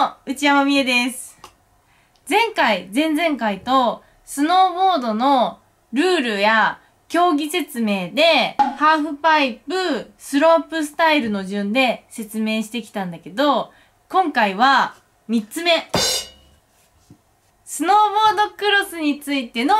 も、内山美恵です。前回、前々回と、スノーボードのルールや競技説明で、ハーフパイプ、スロープスタイルの順で説明してきたんだけど、今回は3つ目。スノーボードクロスについての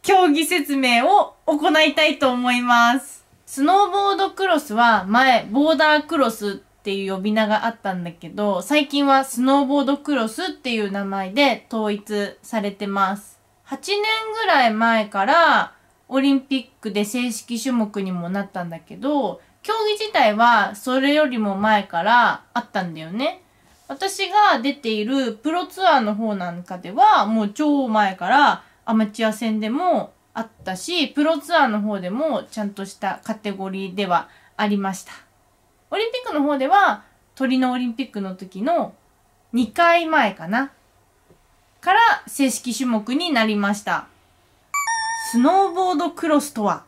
競技説明を行いたいと思います。スノーボードクロスは前、ボーダークロスっていう呼び名があったんだけど、最近はスノーボードクロスっていう名前で統一されてます。8年ぐらい前からオリンピックで正式種目にもなったんだけど、競技自体はそれよりも前からあったんだよね。私が出ているプロツアーの方なんかではもう超前からアマチュア戦でもあったし、プロツアーの方でもちゃんとしたカテゴリーではありました。オリンピックの方では、鳥のオリンピックの時の2回前かな。から正式種目になりました。スノーボードクロスとは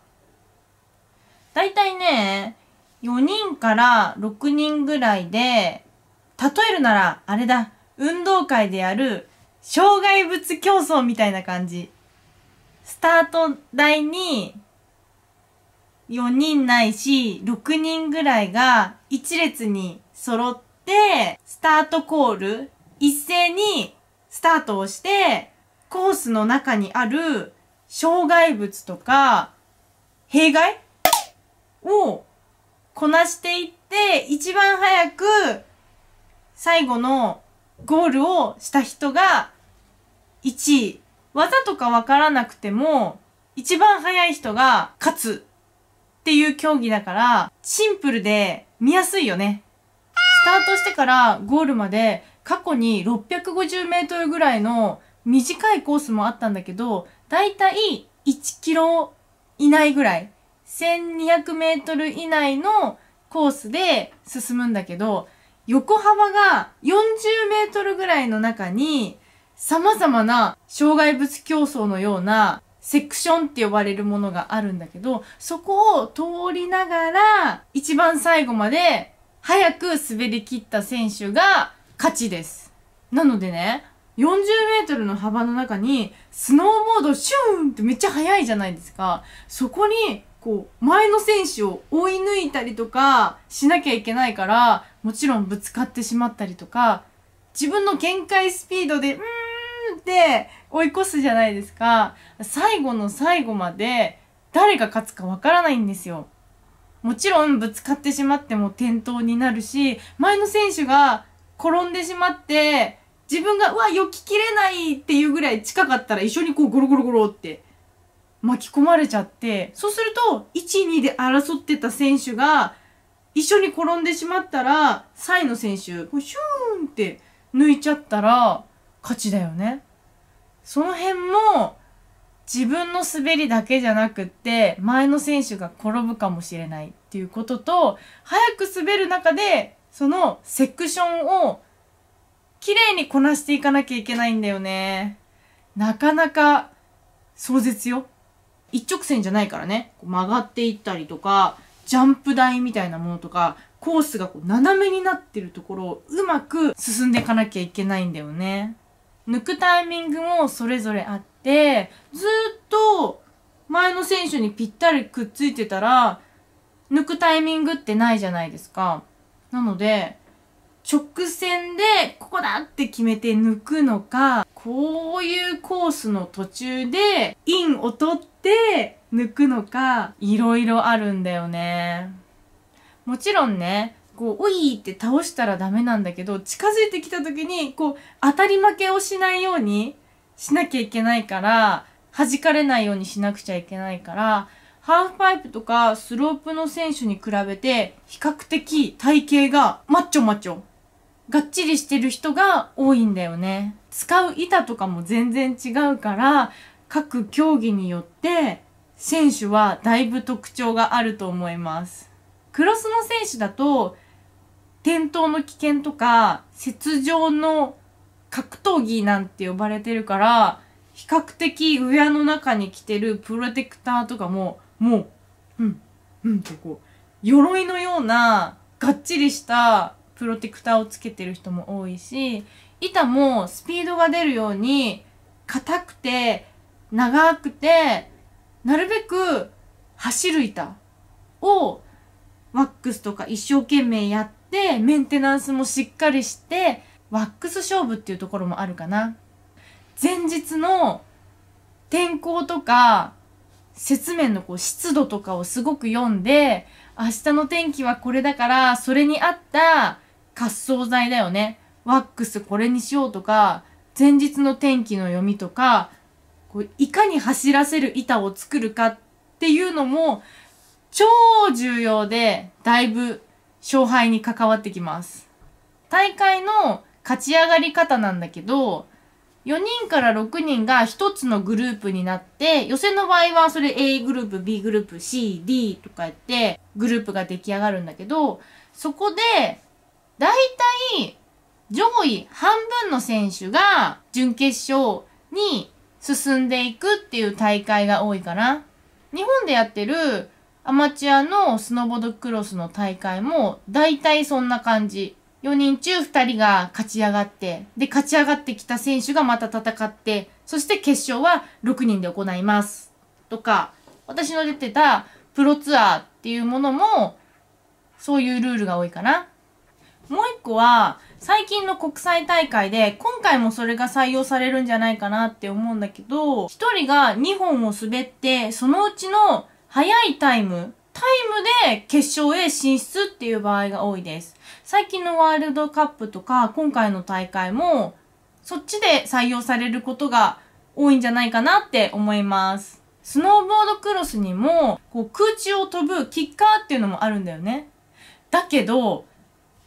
だいたいね、4人から6人ぐらいで、例えるなら、あれだ、運動会でやる障害物競争みたいな感じ。スタート台に4人ないし、6人ぐらいが1列に揃って、スタートコール、一斉にスタートをして、コースの中にある障害物とか、弊害をこなしていって、一番早く最後のゴールをした人が1位。技とかわからなくても、一番早い人が勝つっていう競技だから、シンプルで見やすいよね。スタートしてからゴールまで過去に650メートルぐらいの短いコースもあったんだけど、だいたい1キロ以内ぐらい、1200メートル以内のコースで進むんだけど、横幅が40メートルぐらいの中に、様々な障害物競争のようなセクションって呼ばれるものがあるんだけど、そこを通りながら、一番最後まで早く滑り切った選手が勝ちです。なのでね、40メートルの幅の中に、スノーボードシューンってめっちゃ速いじゃないですか。そこに、こう、前の選手を追い抜いたりとかしなきゃいけないから、もちろんぶつかってしまったりとか、自分の限界スピードで、うんって追い越すじゃないですか。最後の最後まで誰が勝つかわからないんですよ。もちろんぶつかってしまっても転倒になるし、前の選手が転んでしまって、自分が、うわ、避ききれないっていうぐらい近かったら一緒にこうゴロゴロゴロって巻き込まれちゃって、そうすると、1、2で争ってた選手が一緒に転んでしまったら、3位の選手、シューンって抜いちゃったら勝ちだよね。その辺も自分の滑りだけじゃなくって前の選手が転ぶかもしれないっていうことと早く滑る中でそのセクションを綺麗にこなしていかなきゃいけないんだよね。なかなか壮絶よ。一直線じゃないからね。曲がっていったりとか、ジャンプ台みたいなものとか、コースがこう斜めになってるところをうまく進んでいかなきゃいけないんだよね。抜くタイミングもそれぞれあって、ずっと前の選手にぴったりくっついてたら、抜くタイミングってないじゃないですか。なので、直線でここだって決めて抜くのか、こういうコースの途中でインを取って抜くのか、いろいろあるんだよね。もちろんね、こう、おいって倒したらダメなんだけど、近づいてきた時に、こう、当たり負けをしないようにしなきゃいけないから、弾かれないようにしなくちゃいけないから、ハーフパイプとかスロープの選手に比べて、比較的体型がマッチョマッチョ。がっちりしてる人が多いんだよね。使う板とかも全然違うから、各競技によって選手はだいぶ特徴があると思います。クロスの選手だと転倒の危険とか、雪上の格闘技なんて呼ばれてるから、比較的上の中に着てるプロテクターとかも、もう、うん、うんとこう、鎧のようながっちりしたプロテクターをつけてる人も多いし、板もスピードが出るように、硬くて、長くて、なるべく走る板をワックスとか一生懸命やって、でメンテナンスもしっかりしてワックス勝負っていうところもあるかな前日の天候とか雪面のこう湿度とかをすごく読んで明日の天気はこれだからそれに合った滑走剤だよねワックスこれにしようとか前日の天気の読みとかこういかに走らせる板を作るかっていうのも超重要でだいぶ勝敗に関わってきます。大会の勝ち上がり方なんだけど、4人から6人が1つのグループになって、予選の場合はそれ A グループ、B グループ、C、D とかやってグループが出来上がるんだけど、そこで、だいたい上位半分の選手が準決勝に進んでいくっていう大会が多いかな。日本でやってるアマチュアのスノーボードクロスの大会も、大体そんな感じ。4人中2人が勝ち上がって、で、勝ち上がってきた選手がまた戦って、そして決勝は6人で行います。とか、私の出てたプロツアーっていうものも、そういうルールが多いかな。もう一個は、最近の国際大会で、今回もそれが採用されるんじゃないかなって思うんだけど、1人が2本を滑って、そのうちの早いタイム、タイムで決勝へ進出っていう場合が多いです。最近のワールドカップとか、今回の大会も、そっちで採用されることが多いんじゃないかなって思います。スノーボードクロスにも、こう空中を飛ぶキッカーっていうのもあるんだよね。だけど、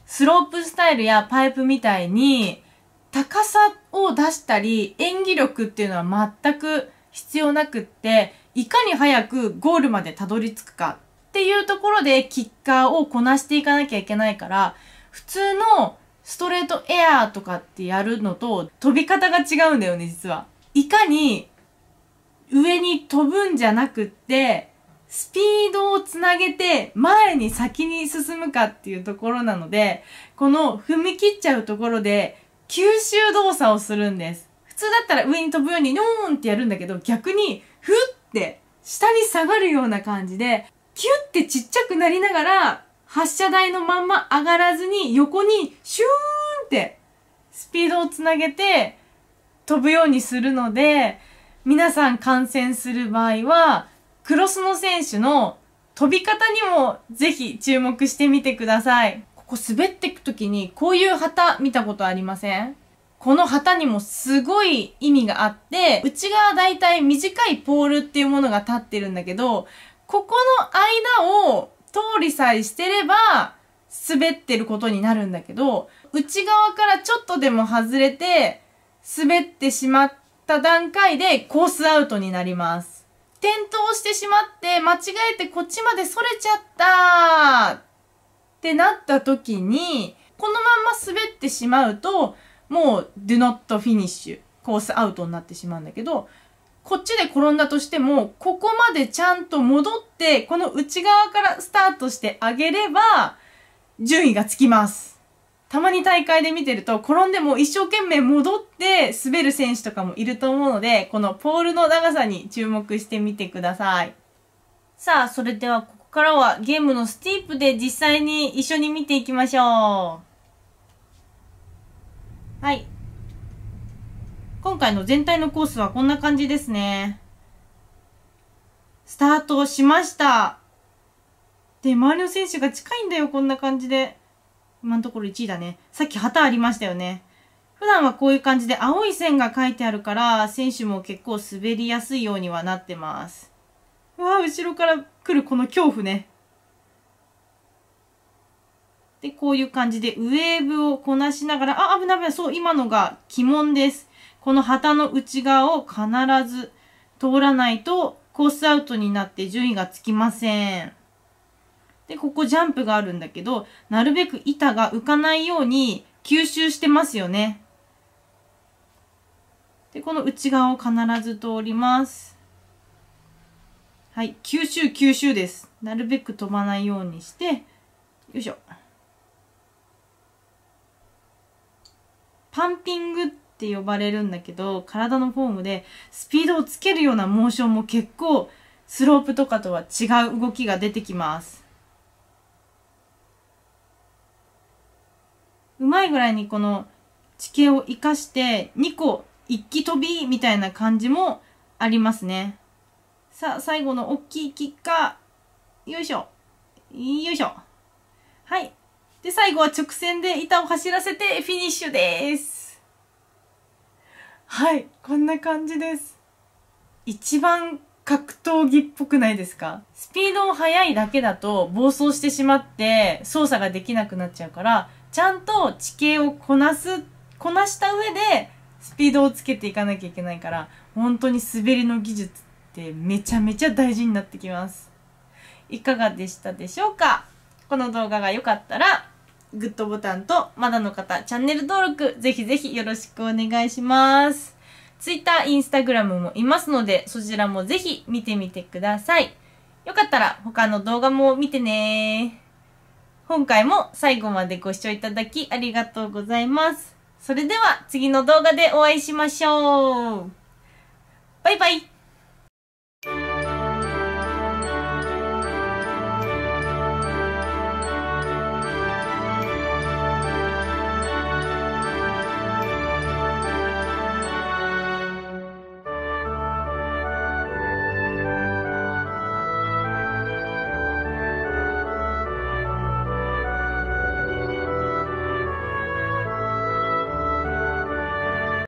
スロープスタイルやパイプみたいに、高さを出したり、演技力っていうのは全く必要なくって、いかに早くゴールまでたどり着くかっていうところでキッカーをこなしていかなきゃいけないから普通のストレートエアーとかってやるのと飛び方が違うんだよね実は。いかに上に飛ぶんじゃなくってスピードをつなげて前に先に進むかっていうところなのでこの踏み切っちゃうところで吸収動作をするんです。普通だったら上に飛ぶようにニョーンってやるんだけど逆にフッて下に下がるような感じで、キュッてちっちゃくなりながら、発射台のまんま上がらずに横にシューンってスピードをつなげて飛ぶようにするので、皆さん観戦する場合は、クロスの選手の飛び方にもぜひ注目してみてください。ここ滑っていくときにこういう旗見たことありませんこの旗にもすごい意味があって、内側だいたい短いポールっていうものが立ってるんだけど、ここの間を通りさえしてれば、滑ってることになるんだけど、内側からちょっとでも外れて、滑ってしまった段階でコースアウトになります。転倒してしまって、間違えてこっちまで逸れちゃったってなった時に、このまんま滑ってしまうと、もう do not finish コースアウトになってしまうんだけど、こっちで転んだとしても、ここまでちゃんと戻って、この内側からスタートしてあげれば、順位がつきます。たまに大会で見てると、転んでも一生懸命戻って滑る選手とかもいると思うので、このポールの長さに注目してみてください。さあ、それではここからはゲームのスティープで実際に一緒に見ていきましょう。はい今回の全体のコースはこんな感じですねスタートしましたで周りの選手が近いんだよこんな感じで今のところ1位だねさっき旗ありましたよね普段はこういう感じで青い線が書いてあるから選手も結構滑りやすいようにはなってますわあ後ろから来るこの恐怖ねで、こういう感じでウェーブをこなしながら、あ、危ない危ない。そう、今のが鬼門です。この旗の内側を必ず通らないとコースアウトになって順位がつきません。で、ここジャンプがあるんだけど、なるべく板が浮かないように吸収してますよね。で、この内側を必ず通ります。はい、吸収吸収です。なるべく飛ばないようにして、よいしょ。パンピングって呼ばれるんだけど、体のフォームでスピードをつけるようなモーションも結構スロープとかとは違う動きが出てきます。うまいぐらいにこの地形を生かして2個一気飛びみたいな感じもありますね。さあ、最後の大きいキッカー。よいしょ。よいしょ。はい。で、最後は直線で板を走らせてフィニッシュです。はい、こんな感じです。一番格闘技っぽくないですかスピードを速いだけだと暴走してしまって操作ができなくなっちゃうから、ちゃんと地形をこなす、こなした上でスピードをつけていかなきゃいけないから、本当に滑りの技術ってめちゃめちゃ大事になってきます。いかがでしたでしょうかこの動画が良かったら、グッドボタンと、まだの方、チャンネル登録、ぜひぜひよろしくお願いします。Twitter、Instagram もいますので、そちらもぜひ見てみてください。よかったら他の動画も見てね今回も最後までご視聴いただきありがとうございます。それでは次の動画でお会いしましょう。バイバイ